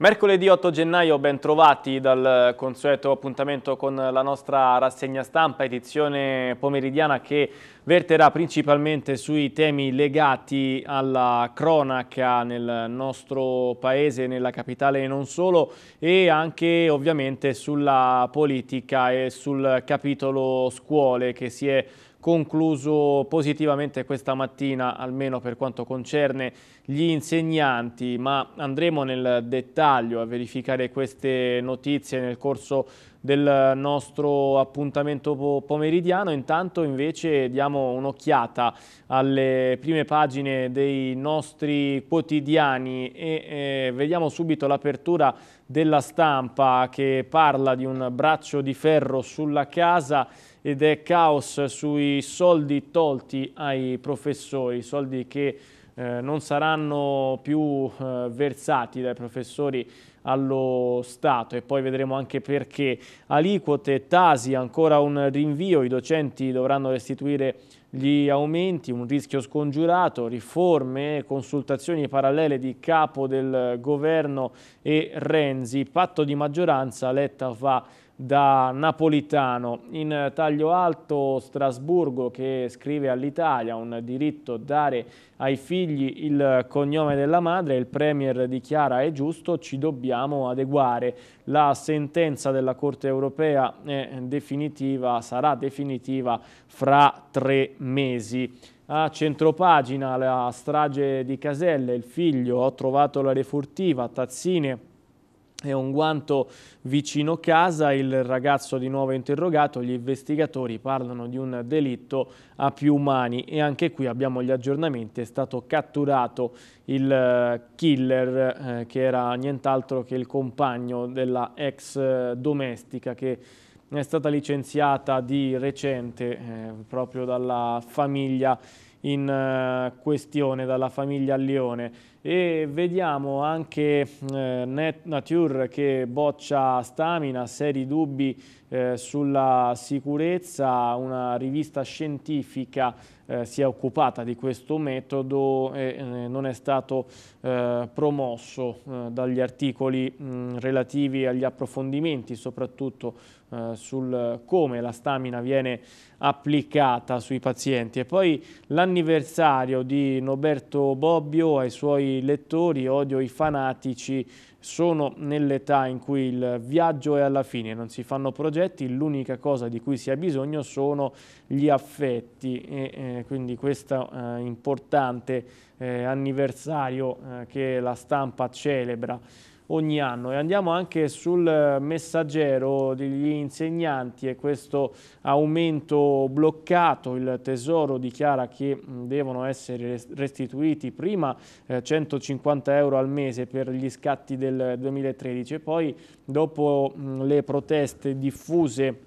Mercoledì 8 gennaio, ben trovati dal consueto appuntamento con la nostra rassegna stampa, edizione pomeridiana che verterà principalmente sui temi legati alla cronaca nel nostro paese, nella capitale e non solo, e anche ovviamente sulla politica e sul capitolo scuole che si è concluso positivamente questa mattina, almeno per quanto concerne gli insegnanti, ma andremo nel dettaglio a verificare queste notizie nel corso del nostro appuntamento pomeridiano. Intanto invece diamo un'occhiata alle prime pagine dei nostri quotidiani e eh, vediamo subito l'apertura della stampa che parla di un braccio di ferro sulla casa ed è caos sui soldi tolti ai professori, soldi che eh, non saranno più eh, versati dai professori allo Stato e poi vedremo anche perché. Aliquote, tasi, ancora un rinvio, i docenti dovranno restituire gli aumenti, un rischio scongiurato, riforme, consultazioni parallele di capo del governo e Renzi, patto di maggioranza, Letta va da Napolitano. In taglio alto Strasburgo che scrive all'Italia un diritto dare ai figli il cognome della madre, il Premier dichiara è giusto, ci dobbiamo adeguare. La sentenza della Corte europea definitiva, sarà definitiva fra tre mesi. A centropagina la strage di Caselle, il figlio, ho trovato la refurtiva, Tazzine è un guanto vicino casa, il ragazzo di nuovo interrogato, gli investigatori parlano di un delitto a più mani e anche qui abbiamo gli aggiornamenti, è stato catturato il eh, killer eh, che era nient'altro che il compagno della ex eh, domestica che è stata licenziata di recente eh, proprio dalla famiglia in eh, questione dalla famiglia Allione e vediamo anche eh, Net Nature che boccia Stamina, seri dubbi eh, sulla sicurezza, una rivista scientifica eh, si è occupata di questo metodo e eh, non è stato eh, promosso eh, dagli articoli mh, relativi agli approfondimenti, soprattutto eh, sul come la stamina viene applicata sui pazienti. E poi l'anniversario di Noberto Bobbio ai suoi lettori, odio i fanatici, sono nell'età in cui il viaggio è alla fine, non si fanno progetti, l'unica cosa di cui si ha bisogno sono gli affetti e eh, quindi questo eh, importante eh, anniversario eh, che la stampa celebra ogni anno. E andiamo anche sul messaggero degli insegnanti e questo aumento bloccato. Il Tesoro dichiara che devono essere restituiti prima 150 eh, euro al mese per gli scatti del 2013 e poi dopo le proteste diffuse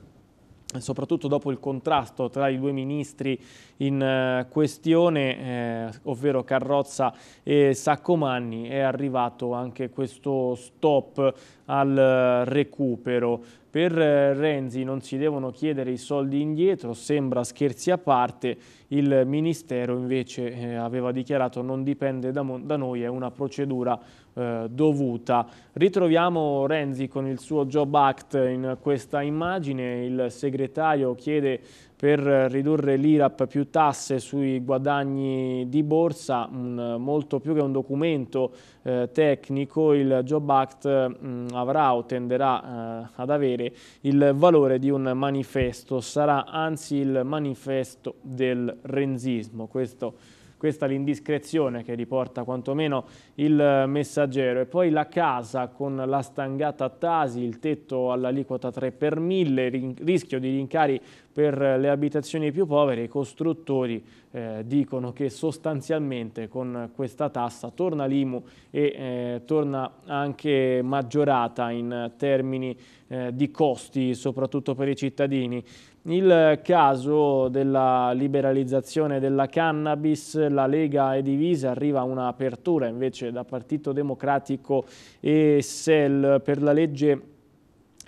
soprattutto dopo il contrasto tra i due ministri in eh, questione, eh, ovvero Carrozza e Saccomanni, è arrivato anche questo stop al eh, recupero. Per eh, Renzi non si devono chiedere i soldi indietro, sembra scherzi a parte, il Ministero invece eh, aveva dichiarato non dipende da, noi, è una procedura dovuta. Ritroviamo Renzi con il suo Job Act in questa immagine, il segretario chiede per ridurre l'IRAP più tasse sui guadagni di borsa, un, molto più che un documento eh, tecnico, il Job Act mh, mm, avrà o tenderà eh, ad avere il valore di un manifesto, sarà anzi il manifesto del renzismo. Questo, questa è l'indiscrezione che riporta quantomeno il messaggero. E poi la casa con la stangata Tasi, il tetto all'aliquota 3 per 1000, rischio di rincari per le abitazioni più povere i costruttori eh, dicono che sostanzialmente con questa tassa torna l'IMU e eh, torna anche maggiorata in termini eh, di costi, soprattutto per i cittadini. Il caso della liberalizzazione della cannabis, la Lega è divisa, arriva un'apertura invece da Partito Democratico e SEL per la legge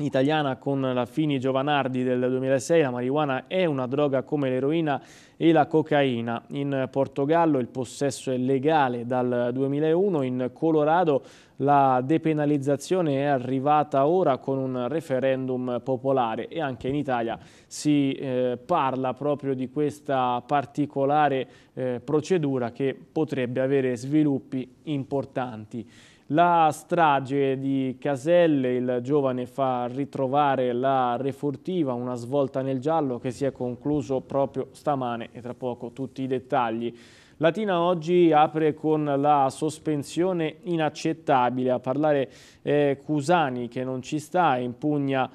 italiana con la Fini Giovanardi del 2006, la marijuana è una droga come l'eroina e la cocaina. In Portogallo il possesso è legale dal 2001, in Colorado la depenalizzazione è arrivata ora con un referendum popolare e anche in Italia si eh, parla proprio di questa particolare eh, procedura che potrebbe avere sviluppi importanti. La strage di Caselle, il giovane fa ritrovare la refurtiva, una svolta nel giallo che si è concluso proprio stamane e tra poco tutti i dettagli. Latina oggi apre con la sospensione inaccettabile a parlare eh, Cusani che non ci sta impugna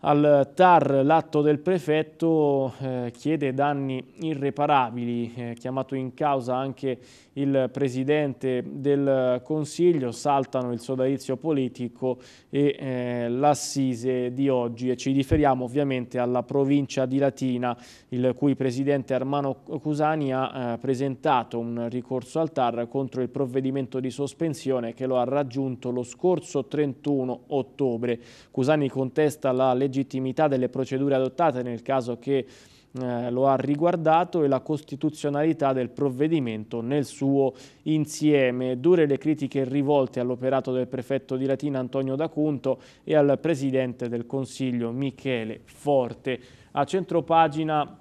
al TAR l'atto del prefetto eh, chiede danni irreparabili, eh, chiamato in causa anche il presidente del Consiglio, saltano il sodalizio politico e eh, l'assise di oggi e ci riferiamo ovviamente alla provincia di Latina, il cui presidente Armano Cusani ha eh, presentato un ricorso al TAR contro il provvedimento di sospensione che lo ha raggiunto lo scorso 31 ottobre. Cusani contesta la legge legittimità delle procedure adottate nel caso che eh, lo ha riguardato e la costituzionalità del provvedimento nel suo insieme. Dure le critiche rivolte all'operato del prefetto di Latina Antonio D'Acunto e al presidente del Consiglio Michele Forte. A centropagina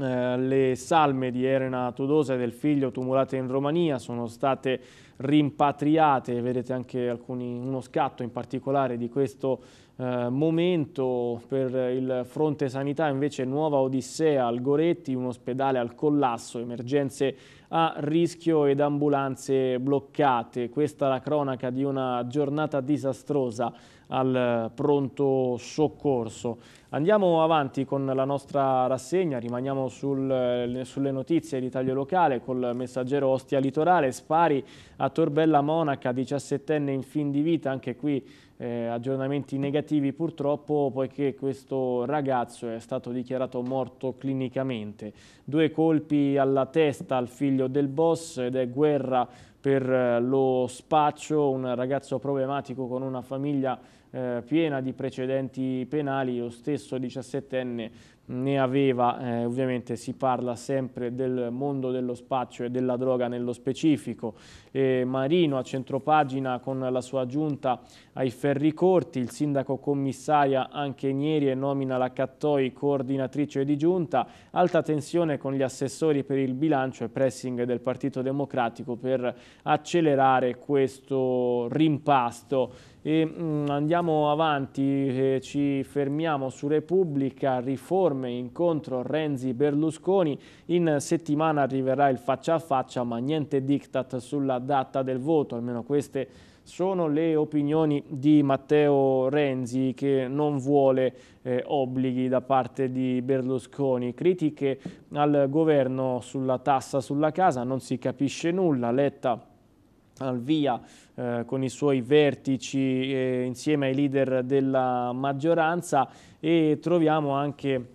eh, le salme di Elena Tudosa e del figlio tumulate in Romania sono state rimpatriate, vedete anche alcuni, uno scatto in particolare di questo eh, momento per il fronte sanità, invece nuova odissea al Goretti, un ospedale al collasso, emergenze a rischio ed ambulanze bloccate. Questa è la cronaca di una giornata disastrosa al pronto soccorso. Andiamo avanti con la nostra rassegna, rimaniamo sul, eh, sulle notizie di taglio locale col messaggero Ostia Litorale, spari a Torbella Monaca, 17enne in fin di vita, anche qui eh, aggiornamenti negativi purtroppo poiché questo ragazzo è stato dichiarato morto clinicamente. Due colpi alla testa al figlio del boss ed è guerra per eh, lo spaccio, un ragazzo problematico con una famiglia eh, piena di precedenti penali, lo stesso 17enne ne aveva, eh, ovviamente si parla sempre del mondo dello spaccio e della droga nello specifico, E Marino a centropagina con la sua giunta ai ferri corti, il sindaco commissaria anche ieri e nomina la Cattoi coordinatrice di giunta, alta tensione con gli assessori per il bilancio e pressing del Partito Democratico per accelerare questo rimpasto. E, mh, mm, andiamo avanti, eh, ci fermiamo su Repubblica, riforma riforme, incontro Renzi-Berlusconi, in settimana arriverà il faccia a faccia ma niente diktat sulla data del voto, almeno queste sono le opinioni di Matteo Renzi che non vuole eh, obblighi da parte di Berlusconi. Critiche al governo sulla tassa sulla casa, non si capisce nulla, Letta al via eh, con i suoi vertici eh, insieme ai leader della maggioranza e troviamo anche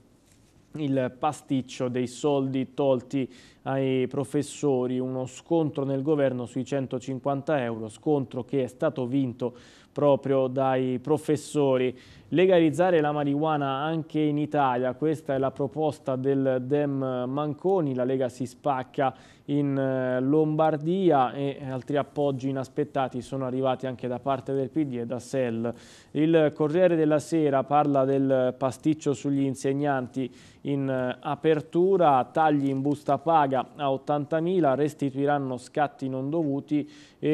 il pasticcio dei soldi tolti ai professori uno scontro nel governo sui 150 euro, scontro che è stato vinto proprio dai professori. Legalizzare la marijuana anche in Italia, questa è la proposta del Dem Manconi, la Lega si spacca in eh, Lombardia e altri appoggi inaspettati sono arrivati anche da parte del PD e da SEL. Il Corriere della Sera parla del pasticcio sugli insegnanti in eh, apertura, tagli in busta paga paga a 80.000, restituiranno scatti non dovuti e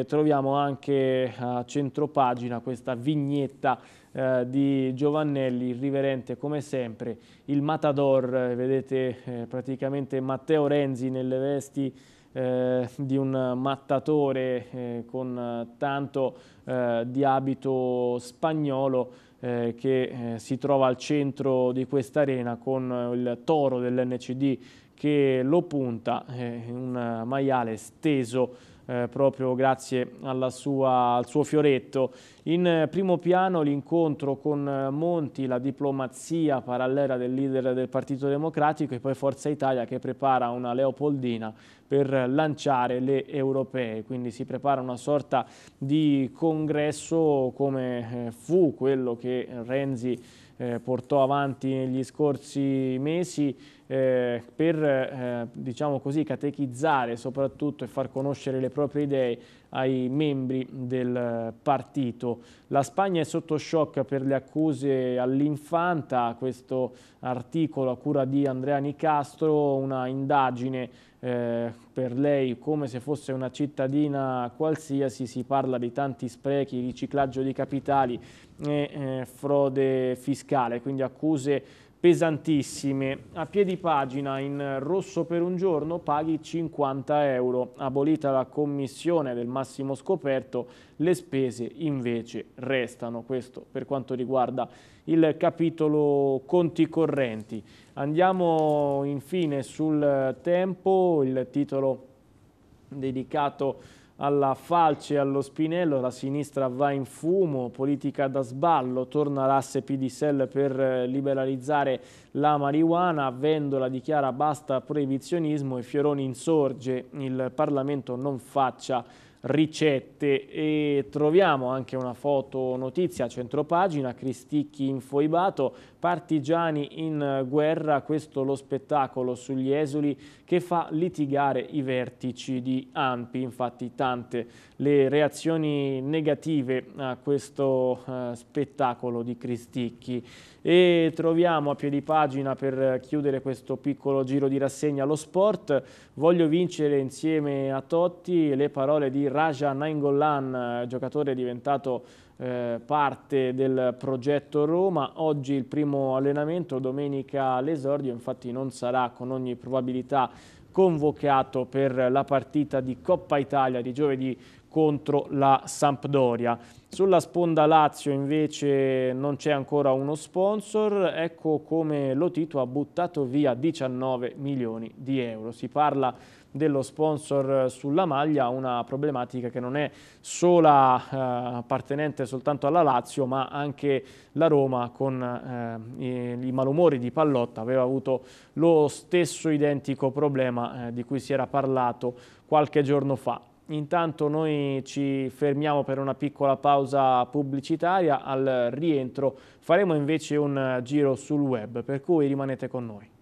eh, troviamo anche a centropagina questa vignetta eh, di Giovannelli, irriverente come sempre, il Matador, eh, vedete eh, praticamente Matteo Renzi nelle vesti eh, di un mattatore eh, con tanto eh, di abito spagnolo eh, che eh, si trova al centro di questa arena con il toro dell'NCD che lo punta, eh, un maiale steso eh, proprio grazie sua, al suo fioretto. In primo piano l'incontro con eh, Monti, la diplomazia parallela del leader del Partito Democratico e poi Forza Italia che prepara una Leopoldina per lanciare le europee, quindi si prepara una sorta di congresso come eh, fu quello che Renzi eh, portò avanti negli scorsi mesi eh, per eh, diciamo così, catechizzare soprattutto e far conoscere le proprie idee ai membri del partito. La Spagna è sotto shock per le accuse all'Infanta, questo articolo a cura di Andrea Nicastro, una indagine eh, per lei come se fosse una cittadina qualsiasi, si parla di tanti sprechi, riciclaggio di capitali e eh, frode fiscale, quindi accuse pesantissime. A piedi pagina in rosso per un giorno paghi 50 euro, abolita la commissione del massimo scoperto, le spese invece restano. Questo per quanto riguarda il capitolo conti correnti. Andiamo infine sul tempo, il titolo dedicato a alla falce e allo spinello, la sinistra va in fumo, politica da sballo, torna l'asse PDSL per eh, liberalizzare la marijuana, vendola dichiara basta proibizionismo e Fioroni insorge, il Parlamento non faccia ricette e troviamo anche una foto notizia a centropagina, Cristicchi infoibato, partigiani in guerra, questo lo spettacolo sugli esuli che fa litigare i vertici di Ampi, infatti tante le reazioni negative a questo eh, spettacolo di Cristicchi e troviamo a piedi pagina per chiudere questo piccolo giro di rassegna lo sport, voglio vincere insieme a Totti le parole di Raja Nainggolan, eh, giocatore diventato eh, parte del progetto Roma. Oggi il primo allenamento, domenica l'esordio, infatti non sarà con ogni probabilità convocato per la partita di Coppa Italia di giovedì contro la Sampdoria. Sulla sponda Lazio invece non c'è ancora uno sponsor, ecco come Lotito ha buttato via 19 milioni di euro. Si parla di dello sponsor sulla maglia, una problematica che non è sola eh, appartenente soltanto alla Lazio, ma anche la Roma con eh, i, malumori di Pallotta aveva avuto lo stesso identico problema eh, di cui si era parlato qualche giorno fa. Intanto noi ci fermiamo per una piccola pausa pubblicitaria, al rientro faremo invece un giro sul web, per cui rimanete con noi.